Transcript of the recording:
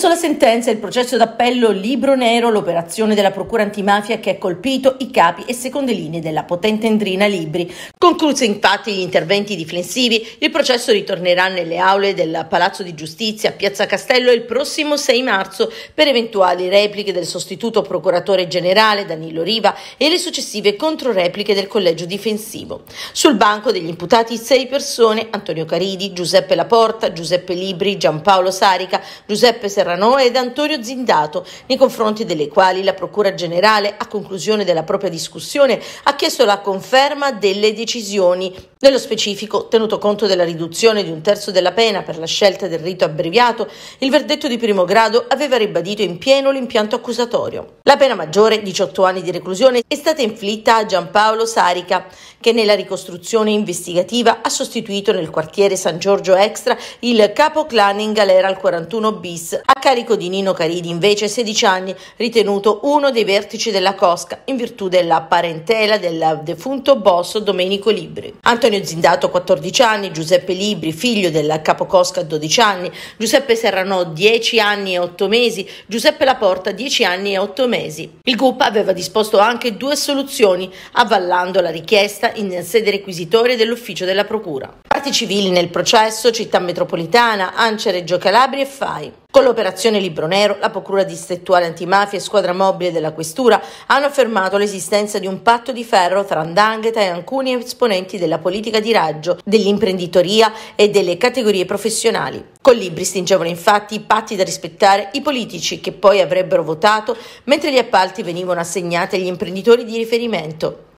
Verso la sentenza, il processo d'appello Libro Nero, l'operazione della Procura antimafia che ha colpito i capi e seconde linee della potente endrina Libri. Concluse infatti gli interventi difensivi, il processo ritornerà nelle aule del Palazzo di Giustizia a Piazza Castello il prossimo 6 marzo per eventuali repliche del sostituto procuratore generale Danilo Riva e le successive controrepliche del collegio difensivo. Sul banco degli imputati sei persone, Antonio Caridi, Giuseppe Laporta, Giuseppe Libri, Giampaolo Sarica, Giuseppe Serra Serrano ed Antonio Zindato, nei confronti delle quali la Procura Generale, a conclusione della propria discussione, ha chiesto la conferma delle decisioni. Nello specifico, tenuto conto della riduzione di un terzo della pena per la scelta del rito abbreviato, il verdetto di primo grado aveva ribadito in pieno l'impianto accusatorio. La pena maggiore, 18 anni di reclusione, è stata inflitta a Giampaolo Sarica, che nella ricostruzione investigativa ha sostituito nel quartiere San Giorgio Extra il capo clan in galera al 41 bis, carico di Nino Caridi, invece 16 anni, ritenuto uno dei vertici della Cosca in virtù della parentela del defunto boss Domenico Libri. Antonio Zindato 14 anni, Giuseppe Libri figlio del capocosca 12 anni, Giuseppe Serrano, 10 anni e 8 mesi, Giuseppe Laporta 10 anni e 8 mesi. Il GUP aveva disposto anche due soluzioni avvallando la richiesta in sede requisitoria dell'ufficio della procura. Parti civili nel processo, città metropolitana, Ance Reggio Calabria e FAI. Con l'operazione Libro Nero, la Procura distrettuale antimafia e squadra mobile della Questura hanno affermato l'esistenza di un patto di ferro tra Andangheta e alcuni esponenti della politica di raggio, dell'imprenditoria e delle categorie professionali. Con Libri stringevano infatti i patti da rispettare i politici che poi avrebbero votato, mentre gli appalti venivano assegnati agli imprenditori di riferimento.